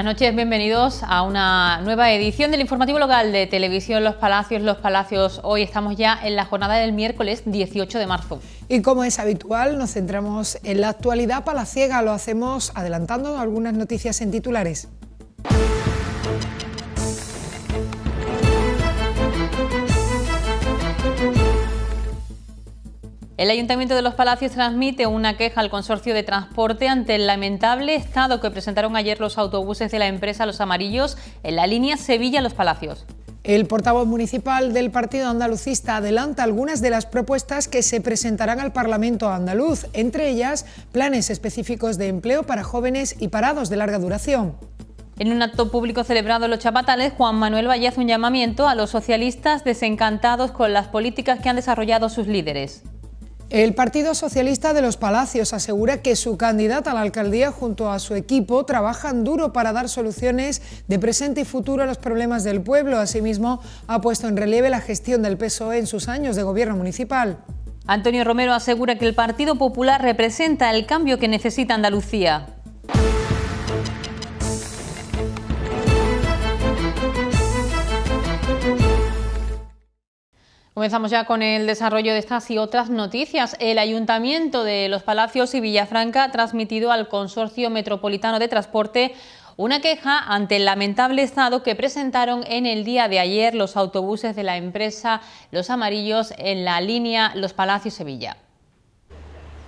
Buenas noches, bienvenidos a una nueva edición del informativo local de Televisión Los Palacios. Los Palacios, hoy estamos ya en la jornada del miércoles 18 de marzo. Y como es habitual, nos centramos en la actualidad palaciega, lo hacemos adelantando algunas noticias en titulares. El Ayuntamiento de Los Palacios transmite una queja al Consorcio de Transporte ante el lamentable estado que presentaron ayer los autobuses de la empresa Los Amarillos en la línea Sevilla-Los Palacios. El portavoz municipal del Partido Andalucista adelanta algunas de las propuestas que se presentarán al Parlamento andaluz, entre ellas planes específicos de empleo para jóvenes y parados de larga duración. En un acto público celebrado en Los Chapatales, Juan Manuel Valle hace un llamamiento a los socialistas desencantados con las políticas que han desarrollado sus líderes. El Partido Socialista de los Palacios asegura que su candidata a la alcaldía junto a su equipo trabajan duro para dar soluciones de presente y futuro a los problemas del pueblo. Asimismo, ha puesto en relieve la gestión del PSOE en sus años de gobierno municipal. Antonio Romero asegura que el Partido Popular representa el cambio que necesita Andalucía. Comenzamos ya con el desarrollo de estas y otras noticias. El Ayuntamiento de Los Palacios y Villafranca ha transmitido al Consorcio Metropolitano de Transporte una queja ante el lamentable estado que presentaron en el día de ayer los autobuses de la empresa Los Amarillos en la línea Los Palacios-Sevilla.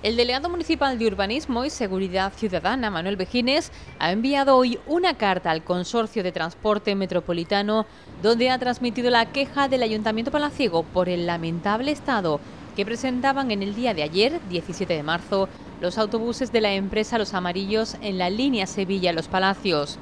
El delegado municipal de Urbanismo y Seguridad Ciudadana, Manuel Bejines, ha enviado hoy una carta al Consorcio de Transporte Metropolitano donde ha transmitido la queja del Ayuntamiento Palaciego por el lamentable estado que presentaban en el día de ayer, 17 de marzo, los autobuses de la empresa Los Amarillos en la línea Sevilla-Los Palacios.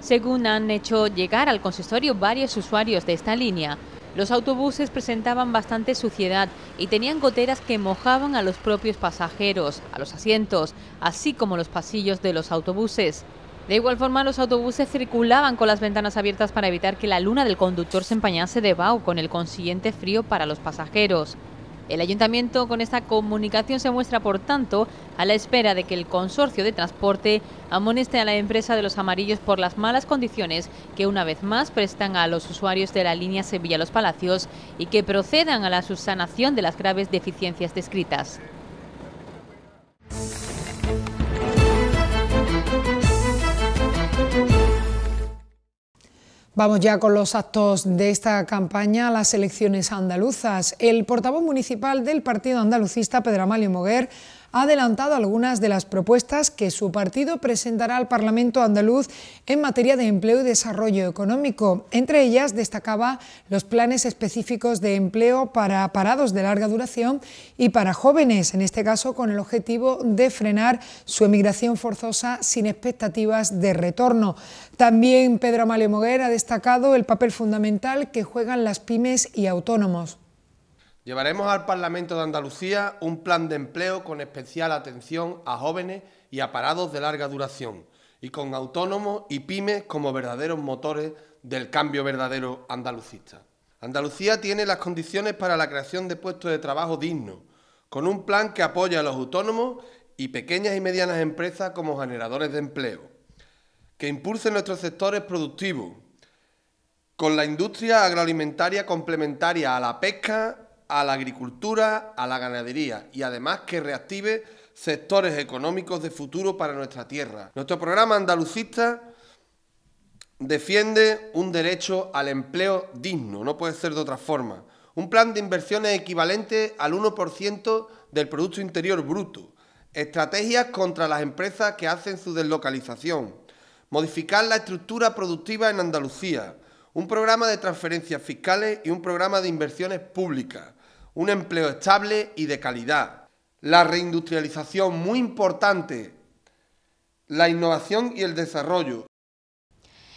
Según han hecho llegar al consistorio varios usuarios de esta línea, los autobuses presentaban bastante suciedad y tenían goteras que mojaban a los propios pasajeros, a los asientos, así como los pasillos de los autobuses. De igual forma, los autobuses circulaban con las ventanas abiertas para evitar que la luna del conductor se empañase de vaho con el consiguiente frío para los pasajeros. El ayuntamiento con esta comunicación se muestra, por tanto, a la espera de que el consorcio de transporte amoneste a la empresa de los amarillos por las malas condiciones que una vez más prestan a los usuarios de la línea Sevilla-Los Palacios y que procedan a la subsanación de las graves deficiencias descritas. Vamos ya con los actos de esta campaña, las elecciones andaluzas. El portavoz municipal del Partido Andalucista, Pedro Amalio Moguer, ha adelantado algunas de las propuestas que su partido presentará al Parlamento andaluz en materia de empleo y desarrollo económico. Entre ellas destacaba los planes específicos de empleo para parados de larga duración y para jóvenes, en este caso con el objetivo de frenar su emigración forzosa sin expectativas de retorno. También Pedro Amalio Moguer ha destacado el papel fundamental que juegan las pymes y autónomos. Llevaremos al Parlamento de Andalucía un plan de empleo con especial atención a jóvenes y a parados de larga duración y con autónomos y pymes como verdaderos motores del cambio verdadero andalucista. Andalucía tiene las condiciones para la creación de puestos de trabajo dignos, con un plan que apoya a los autónomos y pequeñas y medianas empresas como generadores de empleo, que impulse nuestros sectores productivos, con la industria agroalimentaria complementaria a la pesca a la agricultura, a la ganadería y además que reactive sectores económicos de futuro para nuestra tierra. Nuestro programa andalucista defiende un derecho al empleo digno, no puede ser de otra forma. Un plan de inversiones equivalente al 1% del Producto Interior Bruto. Estrategias contra las empresas que hacen su deslocalización. Modificar la estructura productiva en Andalucía. Un programa de transferencias fiscales y un programa de inversiones públicas un empleo estable y de calidad, la reindustrialización muy importante, la innovación y el desarrollo,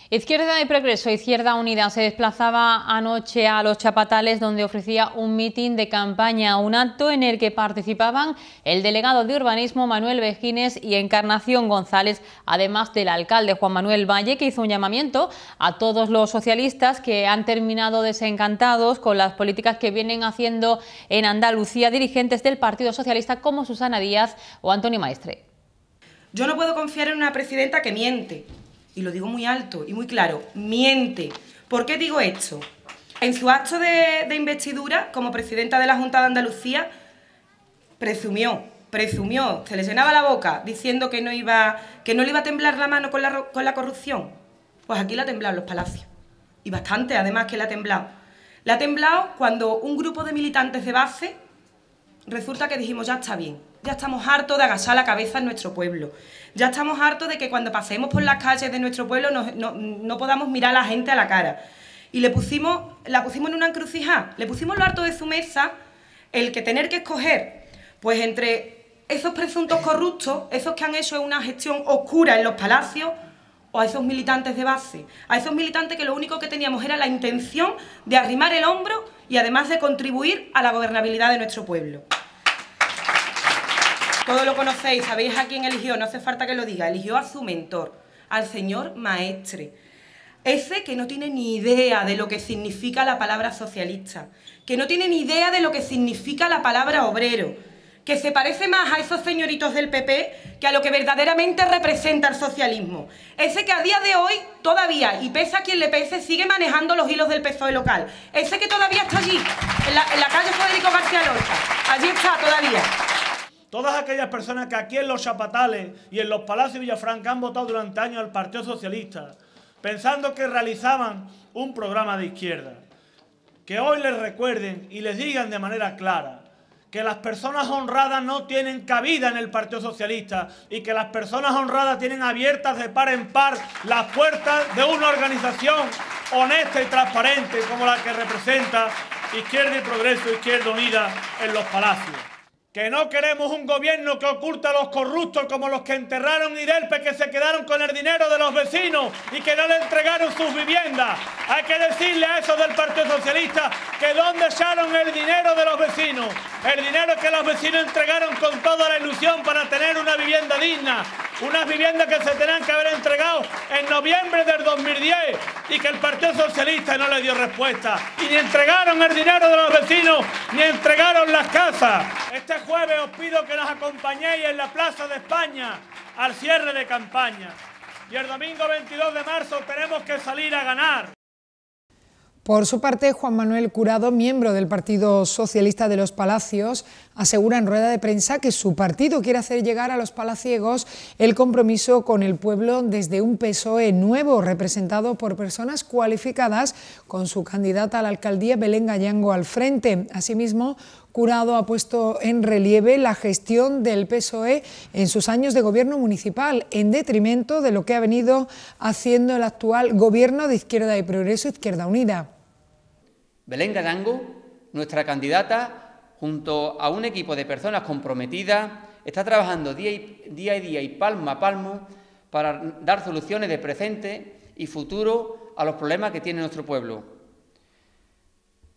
Izquierda de Progreso, Izquierda Unida se desplazaba anoche a los Chapatales donde ofrecía un mitin de campaña, un acto en el que participaban el delegado de urbanismo Manuel Vejines y Encarnación González, además del alcalde Juan Manuel Valle que hizo un llamamiento a todos los socialistas que han terminado desencantados con las políticas que vienen haciendo en Andalucía dirigentes del Partido Socialista como Susana Díaz o Antonio Maestre. Yo no puedo confiar en una presidenta que miente, y lo digo muy alto y muy claro, miente. ¿Por qué digo esto? En su acto de, investidura como presidenta de la Junta de Andalucía, presumió, presumió, se le llenaba la boca diciendo que no, que no le iba a temblar la mano con la, con la corrupción. Pues aquí la ha temblado los palacios. Y bastante, además, que la ha temblado. La ha temblado cuando un grupo de militantes de base resulta que dijimos, ya está bien, ya estamos hartos de agachar la cabeza en nuestro pueblo. Ya estamos hartos de que cuando pasemos por las calles de nuestro pueblo no, podamos mirar a la gente a la cara. Y le pusimos, la pusimos en una encrucijada, le pusimos lo harto de su mesa el que tener que escoger, pues entre esos presuntos corruptos, esos que han hecho una gestión oscura en los palacios, o a esos militantes de base, a esos militantes que lo único que teníamos era la intención de arrimar el hombro y además de contribuir a la gobernabilidad de nuestro pueblo. Todo lo conocéis, sabéis a quién eligió, no hace falta que lo diga, eligió a su mentor, al señor maestre. Ese que no tiene ni idea de lo que significa la palabra socialista, que no tiene ni idea de lo que significa la palabra obrero, que se parece más a esos señoritos del PP que a lo que verdaderamente representa el socialismo. Ese que a día de hoy todavía, y pese a quien le pese, sigue manejando los hilos del PSOE local. Ese que todavía está allí, en la calle Federico García Lorca. Allí está todavía. Todas aquellas personas que aquí en los chapatales y en los palacios Villafranca han votado durante años al Partido Socialista, pensando que realizaban un programa de izquierda. Que hoy les recuerden y les digan de manera clara que las personas honradas no tienen cabida en el Partido Socialista y que las personas honradas tienen abiertas de par en par las puertas de una organización honesta y transparente como la que representa Izquierda y Progreso, Izquierda Unida en los palacios que no queremos un gobierno que oculta a los corruptos como los que enterraron Idelpe, que se quedaron con el dinero de los vecinos y que no le entregaron sus viviendas. Hay que decirle a esos del Partido Socialista que dónde echaron el dinero de los vecinos, el dinero que los vecinos entregaron con toda la ilusión para tener una vivienda digna, unas viviendas que se tenían que haber entregado en noviembre del 2010 y que el Partido Socialista no le dio respuesta. Y ni entregaron el dinero de los vecinos, ni entregaron las casas. Este jueves os pido que nos acompañéis en la Plaza de España al cierre de campaña. Y el domingo 22 de marzo tenemos que salir a ganar. Por su parte, Juan Manuel Curado, miembro del Partido Socialista de los Palacios, asegura en rueda de prensa que su partido quiere hacer llegar a los palaciegos el compromiso con el pueblo desde un PSOE nuevo, representado por personas cualificadas, con su candidata a la alcaldía Belén Gallango al frente. Asimismo, Curado ha puesto en relieve la gestión del PSOE en sus años de gobierno municipal, en detrimento de lo que ha venido haciendo el actual gobierno de Izquierda y Progreso, Izquierda Unida. Belén Garango, nuestra candidata, junto a un equipo de personas comprometidas, está trabajando día, y, día a día y palmo a palmo para dar soluciones de presente y futuro a los problemas que tiene nuestro pueblo.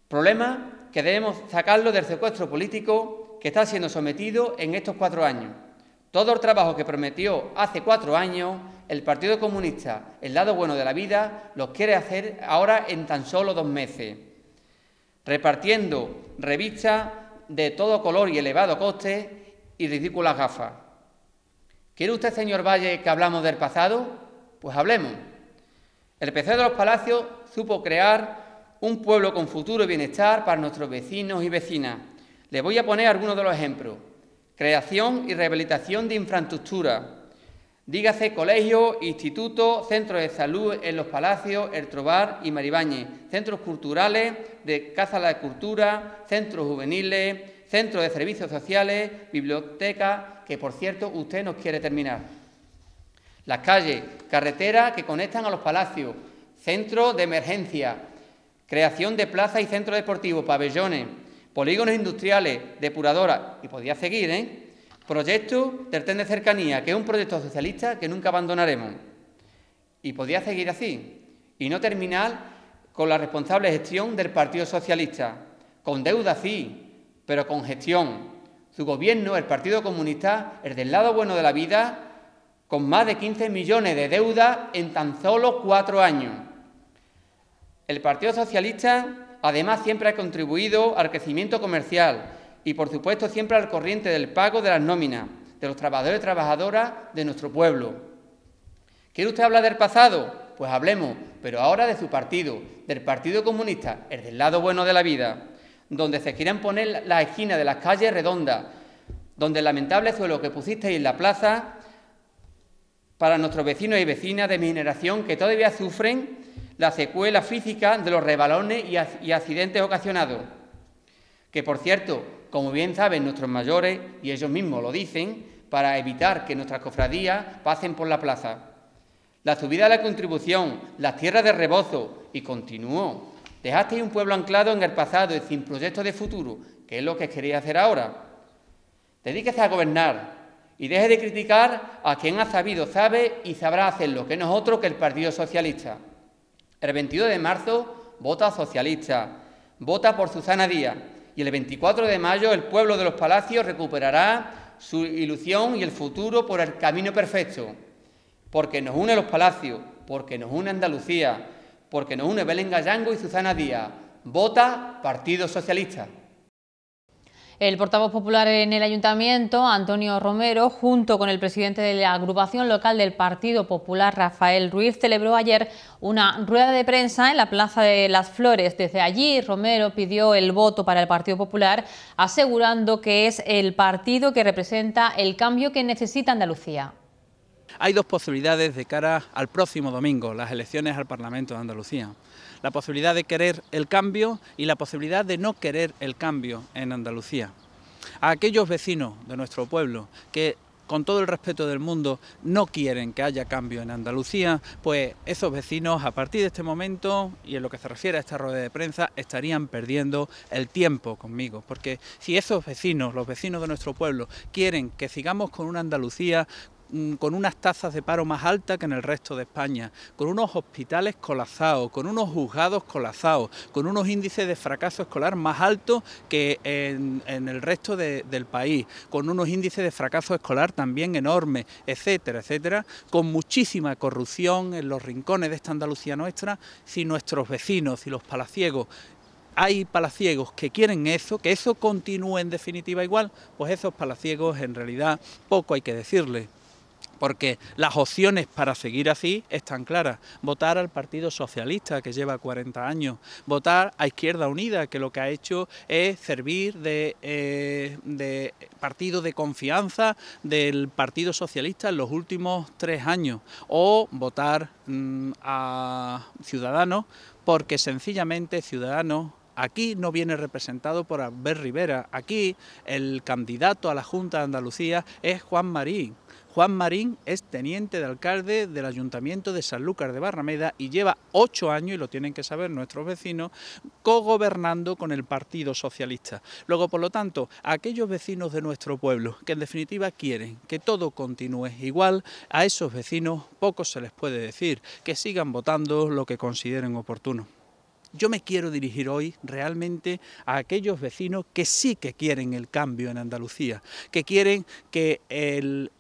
Problemas que debemos sacarlo del secuestro político que está siendo sometido en estos cuatro años. Todo el trabajo que prometió hace cuatro años el Partido Comunista, el lado bueno de la vida, los quiere hacer ahora en tan solo dos meses repartiendo revistas de todo color y elevado coste y ridículas gafas. ¿Quiere usted, señor Valle, que hablamos del pasado? Pues hablemos. El PC de los Palacios supo crear un pueblo con futuro y bienestar para nuestros vecinos y vecinas. Le voy a poner algunos de los ejemplos. Creación y rehabilitación de infraestructura, Dígase colegios, institutos, centros de salud en los Palacios, el Trobar y Maribáñez, centros culturales de Casa de la Cultura, centros juveniles, centros de servicios sociales, bibliotecas, que por cierto usted nos quiere terminar. Las calles, carreteras que conectan a los palacios, centros de emergencia, creación de plazas y centros deportivos, pabellones, polígonos industriales, depuradoras, y podía seguir, ¿eh? Proyecto del tren de cercanía, que es un proyecto socialista que nunca abandonaremos. Y podría seguir así, y no terminar con la responsable gestión del Partido Socialista, con deuda sí, pero con gestión. Su gobierno, el Partido Comunista, es del lado bueno de la vida, con más de 15 millones de deuda en tan solo cuatro años. El Partido Socialista, además, siempre ha contribuido al crecimiento comercial, y por supuesto siempre al corriente del pago de las nóminas, de los trabajadores y trabajadoras de nuestro pueblo. ¿Quiere usted hablar del pasado? Pues hablemos, pero ahora de su partido, del Partido Comunista, el del lado bueno de la vida, donde se quieren poner la esquina de las calles redondas, donde el lamentable suelo que pusisteis en la plaza para nuestros vecinos y vecinas de mi generación que todavía sufren la secuela física de los rebalones y accidentes ocasionados. Que por cierto, como bien saben nuestros mayores, y ellos mismos lo dicen, para evitar que nuestras cofradías pasen por la plaza. La subida de la contribución, las tierras de rebozo, y continuó. Dejasteis un pueblo anclado en el pasado y sin proyectos de futuro, que es lo que queréis hacer ahora. Dedíquese a gobernar y deje de criticar a quien ha sabido, sabe y sabrá hacer lo que no es otro que el Partido Socialista. El 22 de marzo vota socialista, vota por Susana Díaz, y el 24 de mayo el pueblo de los palacios recuperará su ilusión y el futuro por el camino perfecto, porque nos une los palacios, porque nos une Andalucía, porque nos une Belén Gallango y Susana Díaz. Vota Partido Socialista. El portavoz popular en el ayuntamiento, Antonio Romero, junto con el presidente de la agrupación local del Partido Popular, Rafael Ruiz, celebró ayer una rueda de prensa en la Plaza de las Flores. Desde allí, Romero pidió el voto para el Partido Popular, asegurando que es el partido que representa el cambio que necesita Andalucía. Hay dos posibilidades de cara al próximo domingo, las elecciones al Parlamento de Andalucía. La posibilidad de querer el cambio y la posibilidad de no querer el cambio en Andalucía. A aquellos vecinos de nuestro pueblo que con todo el respeto del mundo, no quieren que haya cambio en Andalucía, pues esos vecinos a partir de este momento, y en lo que se refiere a esta rueda de prensa, estarían perdiendo el tiempo conmigo. Porque si esos vecinos, los vecinos de nuestro pueblo, quieren que sigamos con una Andalucía Mm, con unas tasas de paro más altas que en el resto de España, con unos hospitales colapsados, con unos juzgados colazados... con unos índices de fracaso escolar más altos que en, el resto del país, con unos índices de fracaso escolar también enormes, etcétera, etcétera, con muchísima corrupción en los rincones de esta Andalucía nuestra, si nuestros vecinos, y los palaciegos hay palaciegos que quieren eso, que eso continúe en definitiva igual, pues esos palaciegos en realidad poco hay que decirles porque las opciones para seguir así están claras. Votar al Partido Socialista, que lleva 40 años, votar a Izquierda Unida, que lo que ha hecho es servir eh, de, partido de confianza del Partido Socialista en los últimos tres años, o votar mm, a Ciudadanos, porque sencillamente Ciudadanos aquí no viene representado por Albert Rivera, aquí el candidato a la Junta de Andalucía es Juan Marín. Juan Marín es teniente de alcalde del Ayuntamiento de Sanlúcar de Barrameda y lleva ocho años, y lo tienen que saber nuestros vecinos, cogobernando con el Partido Socialista. Luego, por lo tanto, aquellos vecinos de nuestro pueblo que en definitiva quieren que todo continúe igual, a esos vecinos poco se les puede decir, que sigan votando lo que consideren oportuno. Yo me quiero dirigir hoy realmente a aquellos vecinos que sí que quieren el cambio en Andalucía, que quieren que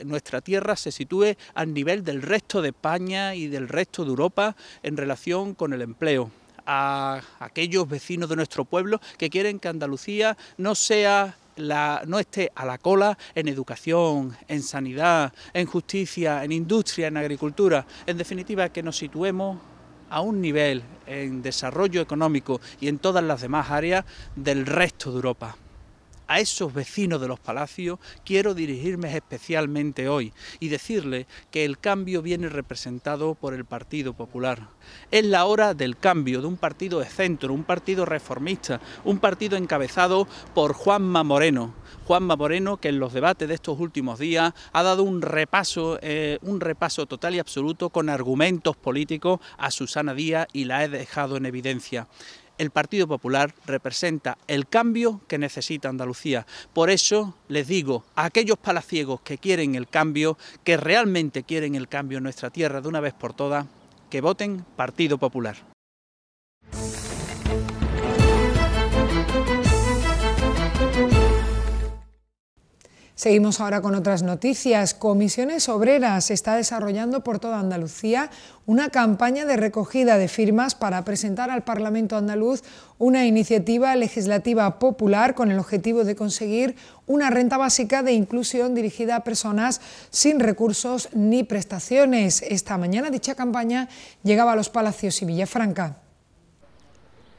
nuestra tierra se sitúe al nivel del resto de España y del resto de Europa en relación con el empleo a aquellos vecinos de nuestro pueblo que quieren que Andalucía no sea la, no esté a la cola en educación, en sanidad, en justicia, en industria, en agricultura. En definitiva, que nos situemos a un nivel en desarrollo económico y en todas las demás áreas del resto de Europa a esos vecinos de los palacios quiero dirigirme especialmente hoy y decirle que el cambio viene representado por el Partido Popular. Es la hora del cambio, de un partido de centro, un partido reformista, un partido encabezado por Juanma Moreno. Juanma Moreno que en los debates de estos últimos días ha dado un repaso, eh, un repaso total y absoluto con argumentos políticos a Susana Díaz y la he dejado en evidencia el Partido Popular representa el cambio que necesita Andalucía. Por eso les digo a aquellos palaciegos que quieren el cambio, que realmente quieren el cambio en nuestra tierra de una vez por todas, que voten Partido Popular. Seguimos ahora con otras noticias. Comisiones Obreras está desarrollando por toda Andalucía una campaña de recogida de firmas para presentar al Parlamento andaluz una iniciativa legislativa popular con el objetivo de conseguir una renta básica de inclusión dirigida a personas sin recursos ni prestaciones. Esta mañana dicha campaña llegaba a los Palacios y Villafranca.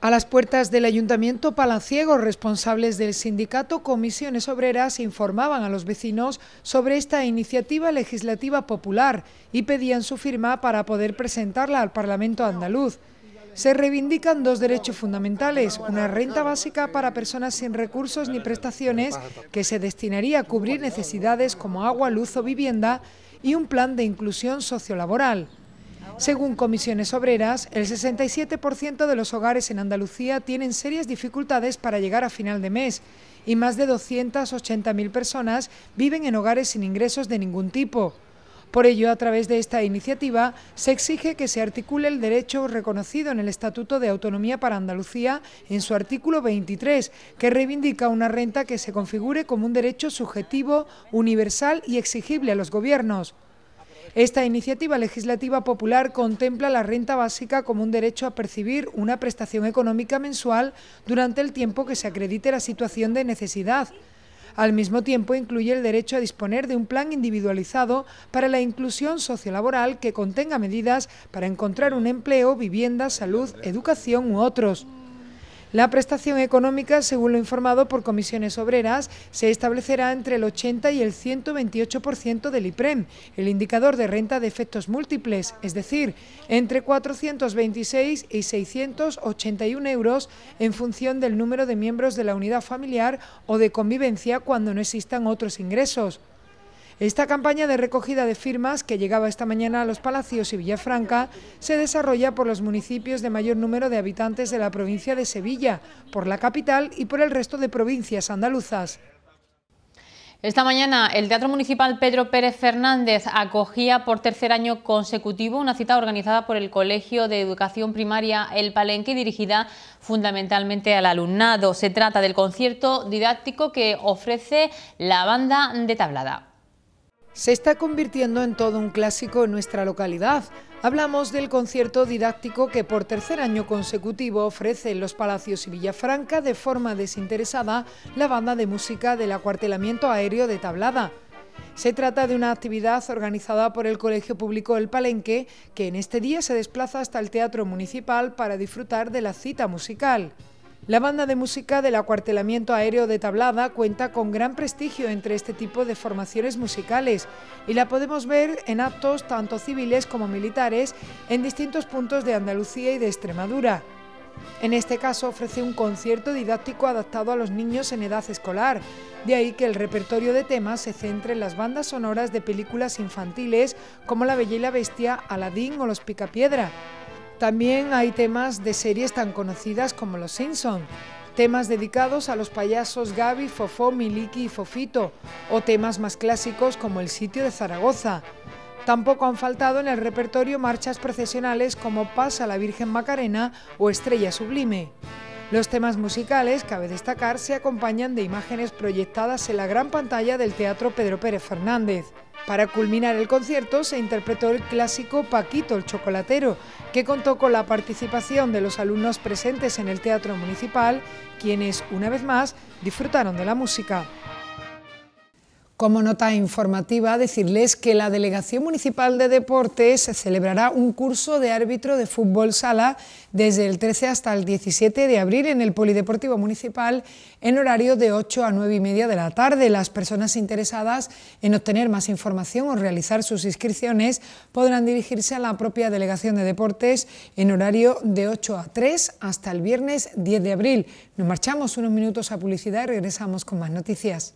A las puertas del Ayuntamiento palanciego, responsables del sindicato Comisiones Obreras informaban a los vecinos sobre esta iniciativa legislativa popular y pedían su firma para poder presentarla al Parlamento andaluz. Se reivindican dos derechos fundamentales, una renta básica para personas sin recursos ni prestaciones que se destinaría a cubrir necesidades como agua, luz o vivienda y un plan de inclusión sociolaboral. Según comisiones obreras, el 67% de los hogares en Andalucía tienen serias dificultades para llegar a final de mes y más de 280.000 personas viven en hogares sin ingresos de ningún tipo. Por ello, a través de esta iniciativa, se exige que se articule el derecho reconocido en el Estatuto de Autonomía para Andalucía en su artículo 23, que reivindica una renta que se configure como un derecho subjetivo, universal y exigible a los gobiernos. Esta iniciativa legislativa popular contempla la renta básica como un derecho a percibir una prestación económica mensual durante el tiempo que se acredite la situación de necesidad. Al mismo tiempo incluye el derecho a disponer de un plan individualizado para la inclusión sociolaboral que contenga medidas para encontrar un empleo, vivienda, salud, educación u otros. La prestación económica, según lo informado por comisiones obreras, se establecerá entre el 80 y el 128% del IPREM, el indicador de renta de efectos múltiples, es decir, entre 426 y 681 euros en función del número de miembros de la unidad familiar o de convivencia cuando no existan otros ingresos. Esta campaña de recogida de firmas, que llegaba esta mañana a Los Palacios y Villafranca, se desarrolla por los municipios de mayor número de habitantes de la provincia de Sevilla, por la capital y por el resto de provincias andaluzas. Esta mañana el Teatro Municipal Pedro Pérez Fernández acogía por tercer año consecutivo una cita organizada por el Colegio de Educación Primaria El Palenque dirigida fundamentalmente al alumnado. Se trata del concierto didáctico que ofrece la banda de tablada se está convirtiendo en todo un clásico en nuestra localidad. Hablamos del concierto didáctico que por tercer año consecutivo ofrece en los Palacios y Villafranca de forma desinteresada la banda de música del acuartelamiento aéreo de Tablada. Se trata de una actividad organizada por el Colegio Público El Palenque, que en este día se desplaza hasta el Teatro Municipal para disfrutar de la cita musical. La banda de música del acuartelamiento aéreo de Tablada cuenta con gran prestigio entre este tipo de formaciones musicales y la podemos ver en actos tanto civiles como militares en distintos puntos de Andalucía y de Extremadura. En este caso ofrece un concierto didáctico adaptado a los niños en edad escolar, de ahí que el repertorio de temas se centre en las bandas sonoras de películas infantiles como La Bella y la Bestia, Aladín o Los Picapiedra, también hay temas de series tan conocidas como Los Simpson, temas dedicados a los payasos Gaby, Fofó, Miliki y Fofito, o temas más clásicos como El sitio de Zaragoza. Tampoco han faltado en el repertorio marchas procesionales como a la Virgen Macarena o Estrella Sublime. Los temas musicales, cabe destacar, se acompañan de imágenes proyectadas en la gran pantalla del Teatro Pedro Pérez Fernández. Para culminar el concierto se interpretó el clásico Paquito el Chocolatero, que contó con la participación de los alumnos presentes en el Teatro Municipal, quienes, una vez más, disfrutaron de la música. Como nota informativa, decirles que la Delegación Municipal de Deportes celebrará un curso de árbitro de fútbol sala desde el 13 hasta el 17 de abril en el Polideportivo Municipal en horario de 8 a 9 y media de la tarde. Las personas interesadas en obtener más información o realizar sus inscripciones podrán dirigirse a la propia Delegación de Deportes en horario de 8 a 3 hasta el viernes 10 de abril. Nos marchamos unos minutos a publicidad y regresamos con más noticias.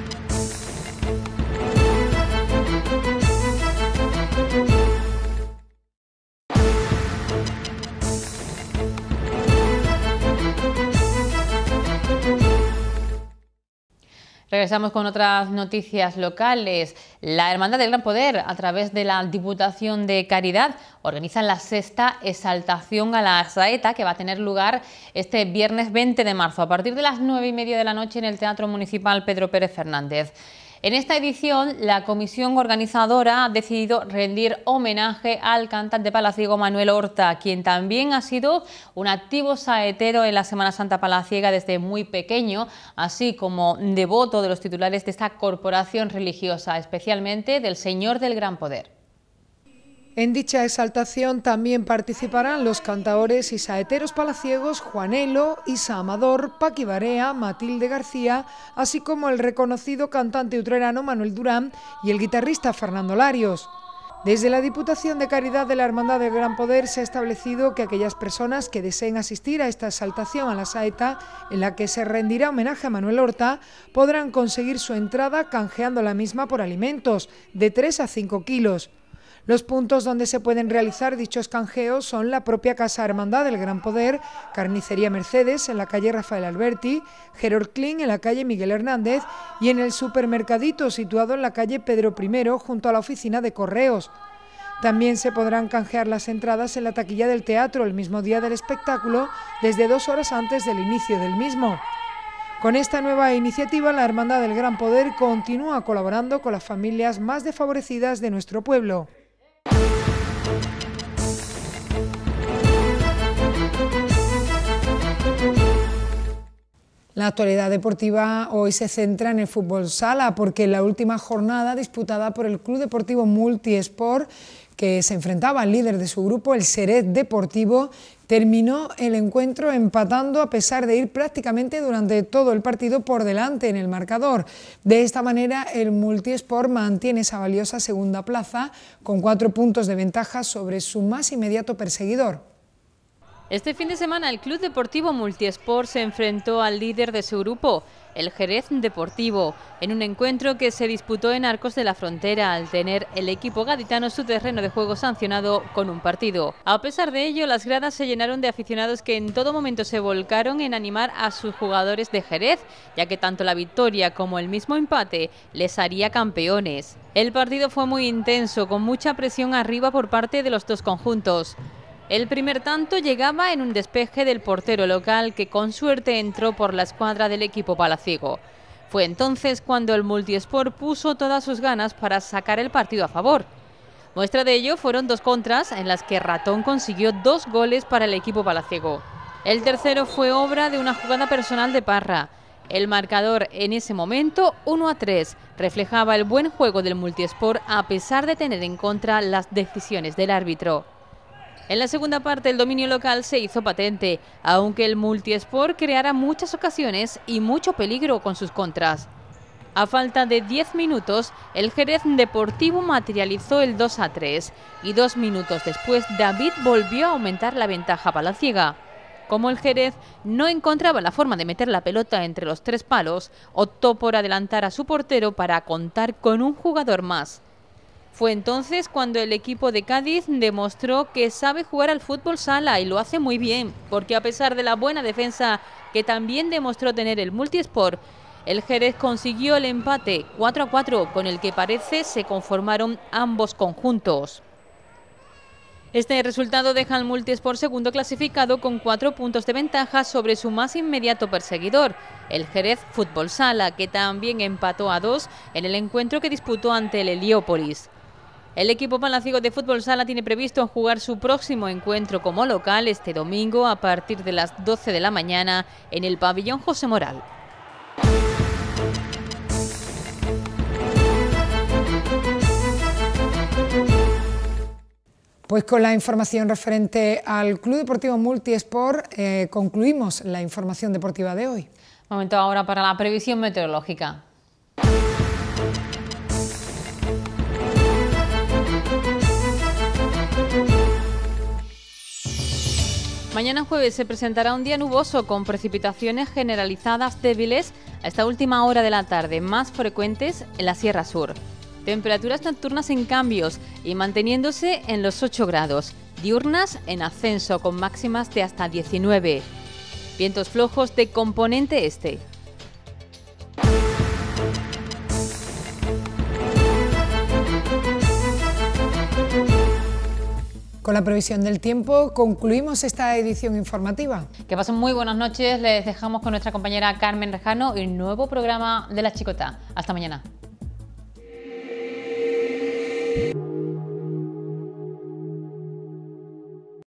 Regresamos con otras noticias locales. La Hermandad del Gran Poder, a través de la Diputación de Caridad, organiza la sexta exaltación a la saeta que va a tener lugar este viernes 20 de marzo a partir de las nueve y media de la noche en el Teatro Municipal Pedro Pérez Fernández. En esta edición, la comisión organizadora ha decidido rendir homenaje al cantante palaciego Manuel Horta, quien también ha sido un activo saetero en la Semana Santa Palaciega desde muy pequeño, así como devoto de los titulares de esta corporación religiosa, especialmente del Señor del Gran Poder. En dicha exaltación también participarán los cantaores y saeteros palaciegos Juanelo, Isa Amador, Paqui Barea, Matilde García, así como el reconocido cantante utrerano Manuel Durán y el guitarrista Fernando Larios. Desde la Diputación de Caridad de la Hermandad del Gran Poder se ha establecido que aquellas personas que deseen asistir a esta exaltación a la saeta, en la que se rendirá homenaje a Manuel Horta, podrán conseguir su entrada canjeando la misma por alimentos, de 3 a 5 kilos. Los puntos donde se pueden realizar dichos canjeos son la propia Casa Hermandad del Gran Poder, Carnicería Mercedes en la calle Rafael Alberti, Gerard Kling en la calle Miguel Hernández y en el supermercadito situado en la calle Pedro I junto a la oficina de correos. También se podrán canjear las entradas en la taquilla del teatro el mismo día del espectáculo desde dos horas antes del inicio del mismo. Con esta nueva iniciativa, la Hermandad del Gran Poder continúa colaborando con las familias más desfavorecidas de nuestro pueblo. La actualidad deportiva hoy se centra en el fútbol sala porque la última jornada disputada por el Club Deportivo Multiesport que se enfrentaba al líder de su grupo, el Seret Deportivo, terminó el encuentro empatando a pesar de ir prácticamente durante todo el partido por delante en el marcador. De esta manera, el Multiesport mantiene esa valiosa segunda plaza con cuatro puntos de ventaja sobre su más inmediato perseguidor, este fin de semana el Club Deportivo Multiesport se enfrentó al líder de su grupo, el Jerez Deportivo, en un encuentro que se disputó en Arcos de la Frontera al tener el equipo gaditano su terreno de juego sancionado con un partido. A pesar de ello, las gradas se llenaron de aficionados que en todo momento se volcaron en animar a sus jugadores de Jerez, ya que tanto la victoria como el mismo empate les haría campeones. El partido fue muy intenso, con mucha presión arriba por parte de los dos conjuntos. El primer tanto llegaba en un despeje del portero local que con suerte entró por la escuadra del equipo palaciego. Fue entonces cuando el multiesport puso todas sus ganas para sacar el partido a favor. Muestra de ello fueron dos contras en las que Ratón consiguió dos goles para el equipo palaciego. El tercero fue obra de una jugada personal de Parra. El marcador en ese momento 1 a 3 reflejaba el buen juego del multiesport a pesar de tener en contra las decisiones del árbitro. En la segunda parte el dominio local se hizo patente, aunque el multiesport creara muchas ocasiones y mucho peligro con sus contras. A falta de 10 minutos, el Jerez Deportivo materializó el 2 a 3 y dos minutos después David volvió a aumentar la ventaja palaciega. Como el Jerez no encontraba la forma de meter la pelota entre los tres palos, optó por adelantar a su portero para contar con un jugador más. Fue entonces cuando el equipo de Cádiz demostró que sabe jugar al fútbol sala y lo hace muy bien, porque a pesar de la buena defensa que también demostró tener el multisport, el Jerez consiguió el empate 4 a 4 con el que parece se conformaron ambos conjuntos. Este resultado deja al Multisport segundo clasificado con cuatro puntos de ventaja sobre su más inmediato perseguidor, el Jerez Fútbol Sala, que también empató a dos en el encuentro que disputó ante el Heliópolis. El equipo palaciego de fútbol sala tiene previsto jugar su próximo encuentro como local este domingo a partir de las 12 de la mañana en el pabellón José Moral. Pues con la información referente al Club Deportivo Multiesport eh, concluimos la información deportiva de hoy. Momento ahora para la previsión meteorológica. Mañana jueves se presentará un día nuboso con precipitaciones generalizadas débiles a esta última hora de la tarde, más frecuentes en la Sierra Sur. Temperaturas nocturnas en cambios y manteniéndose en los 8 grados, diurnas en ascenso con máximas de hasta 19. Vientos flojos de componente este. Con la previsión del tiempo concluimos esta edición informativa. Que pasen muy buenas noches. Les dejamos con nuestra compañera Carmen Rejano el nuevo programa de La Chicota. Hasta mañana.